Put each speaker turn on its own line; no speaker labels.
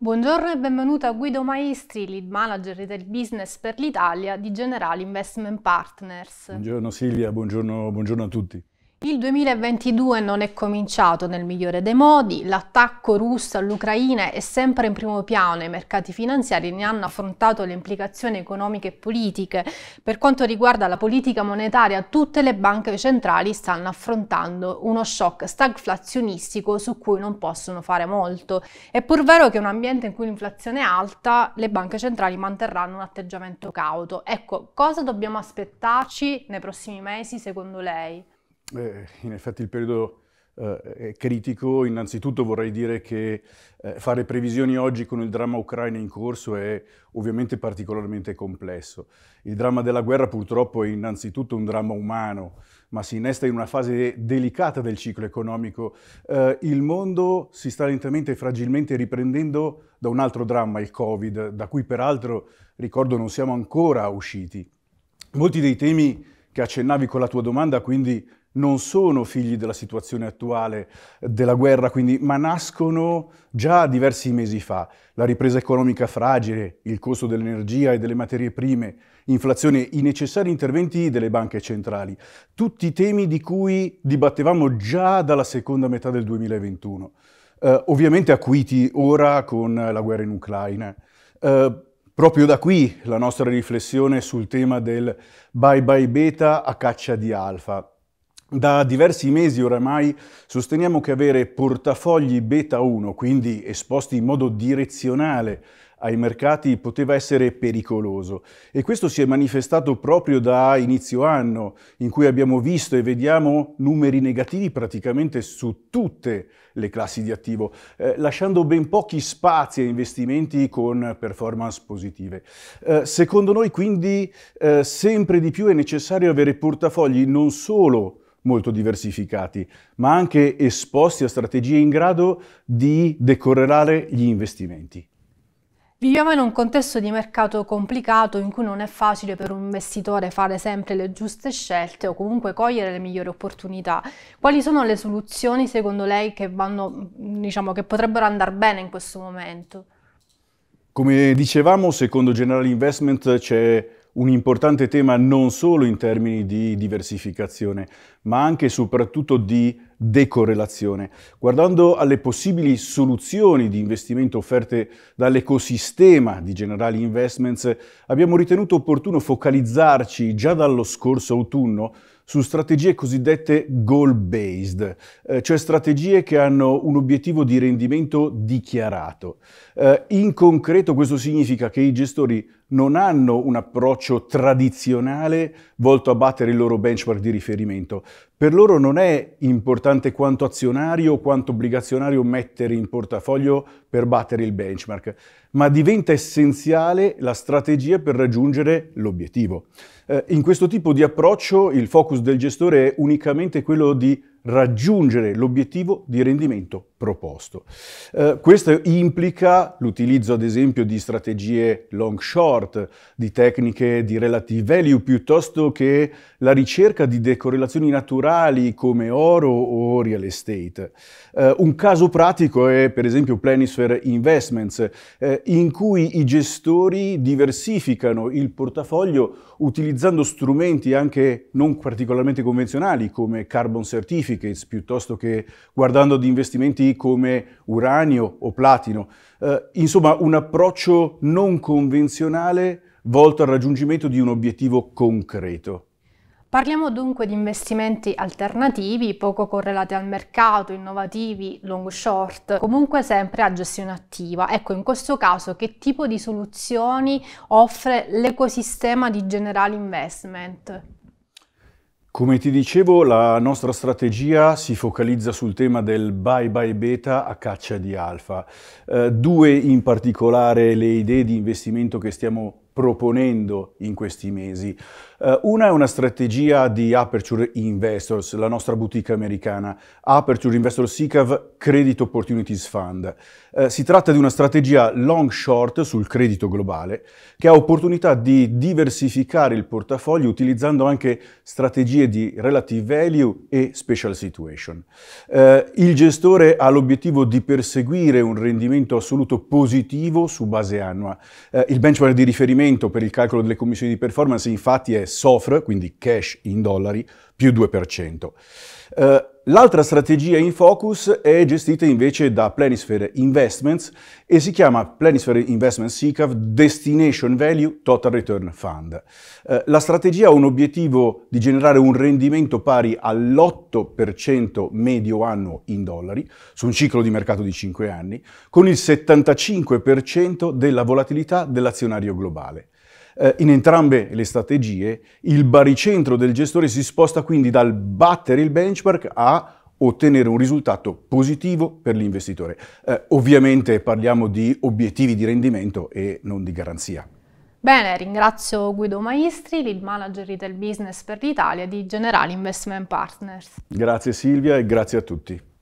Buongiorno e benvenuto a Guido Maestri, lead manager retail business per l'Italia di Generali Investment Partners.
Buongiorno Silvia, buongiorno, buongiorno a tutti.
Il 2022 non è cominciato nel migliore dei modi, l'attacco russo all'Ucraina è sempre in primo piano, i mercati finanziari ne hanno affrontato le implicazioni economiche e politiche. Per quanto riguarda la politica monetaria, tutte le banche centrali stanno affrontando uno shock stagflazionistico su cui non possono fare molto. È pur vero che in un ambiente in cui l'inflazione è alta, le banche centrali manterranno un atteggiamento cauto. Ecco, cosa dobbiamo aspettarci nei prossimi mesi secondo lei?
eh, in effetti il periodo eh, è critico. Innanzitutto vorrei dire che eh, fare previsioni oggi con il dramma ucraino in corso è ovviamente particolarmente complesso. Il dramma della guerra purtroppo è innanzitutto un dramma umano, ma si innesta in una fase delicata del ciclo economico. Eh, il mondo si sta lentamente e fragilmente riprendendo da un altro dramma, il Covid, da cui peraltro, ricordo, non siamo ancora usciti. Molti dei temi che accennavi con la tua domanda, quindi non sono figli della situazione attuale eh, della guerra, quindi, ma nascono già diversi mesi fa. La ripresa economica fragile, il costo dell'energia e delle materie prime, inflazione, i necessari interventi delle banche centrali, tutti temi di cui dibattevamo già dalla seconda metà del 2021. Eh, ovviamente acuiti ora con la guerra in Ucraina. Eh, Proprio da qui la nostra riflessione sul tema del bye bye beta a caccia di alfa. Da diversi mesi oramai sosteniamo che avere portafogli beta 1, quindi esposti in modo direzionale ai mercati poteva essere pericoloso e questo si è manifestato proprio da inizio anno in cui abbiamo visto e vediamo numeri negativi praticamente su tutte le classi di attivo, eh, lasciando ben pochi spazi a investimenti con performance positive. Eh, secondo noi quindi eh, sempre di più è necessario avere portafogli non solo molto diversificati, ma anche esposti a strategie in grado di decorrelare gli investimenti.
Viviamo in un contesto di mercato complicato in cui non è facile per un investitore fare sempre le giuste scelte o comunque cogliere le migliori opportunità. Quali sono le soluzioni secondo lei che, vanno, diciamo, che potrebbero andare bene in questo momento?
Come dicevamo, secondo General Investment c'è un importante tema non solo in termini di diversificazione, ma anche e soprattutto di decorrelazione, guardando alle possibili soluzioni di investimento offerte dall'ecosistema di Generali Investments, abbiamo ritenuto opportuno focalizzarci già dallo scorso autunno su strategie cosiddette goal-based, eh, cioè strategie che hanno un obiettivo di rendimento dichiarato. Eh, in concreto questo significa che i gestori non hanno un approccio tradizionale volto a battere il loro benchmark di riferimento, per loro non è importante quanto azionario o quanto obbligazionario mettere in portafoglio per battere il benchmark, ma diventa essenziale la strategia per raggiungere l'obiettivo. Eh, in questo tipo di approccio il focus del gestore è unicamente quello di raggiungere l'obiettivo di rendimento proposto. Eh, questo implica l'utilizzo ad esempio di strategie long short, di tecniche di relative value, piuttosto che la ricerca di decorrelazioni naturali come oro o real estate. Eh, un caso pratico è per esempio Planisphere Investments, eh, in cui i gestori diversificano il portafoglio utilizzando strumenti anche non particolarmente convenzionali come carbon certificate, certificates piuttosto che guardando ad investimenti come uranio o platino. Eh, insomma, un approccio non convenzionale volto al raggiungimento di un obiettivo concreto.
Parliamo dunque di investimenti alternativi, poco correlati al mercato, innovativi, long short, comunque sempre a gestione attiva. Ecco, in questo caso che tipo di soluzioni offre l'ecosistema di General Investment?
Come ti dicevo, la nostra strategia si focalizza sul tema del buy buy beta a caccia di alfa. Eh, due in particolare le idee di investimento che stiamo proponendo in questi mesi. Uh, una è una strategia di Aperture Investors, la nostra boutique americana, Aperture Investors SICAV Credit Opportunities Fund. Uh, si tratta di una strategia long short sul credito globale che ha opportunità di diversificare il portafoglio utilizzando anche strategie di relative value e special situation. Uh, il gestore ha l'obiettivo di perseguire un rendimento assoluto positivo su base annua. il benchmark di riferimento riferimento per il calcolo delle commissioni di performance infatti è SOFR, quindi cash in dollari, più 2%. Uh, L'altra strategia in focus è gestita invece da Planisphere Investments e si chiama Planisphere Investments SICAV Destination Value Total Return Fund. Eh, la strategia ha un obiettivo di generare un rendimento pari all'8% medio anno in dollari su un ciclo di mercato di 5 anni, con il 75% della volatilità dell'azionario globale. Eh, in entrambe le strategie il baricentro del gestore si sposta quindi dal battere il benchmark a ottenere un risultato positivo per l'investitore. Eh, ovviamente parliamo di obiettivi di rendimento e non di garanzia.
Bene, ringrazio Guido Maestri, il manager retail business per l'Italia di Generali Investment Partners.
Grazie Silvia e grazie a tutti.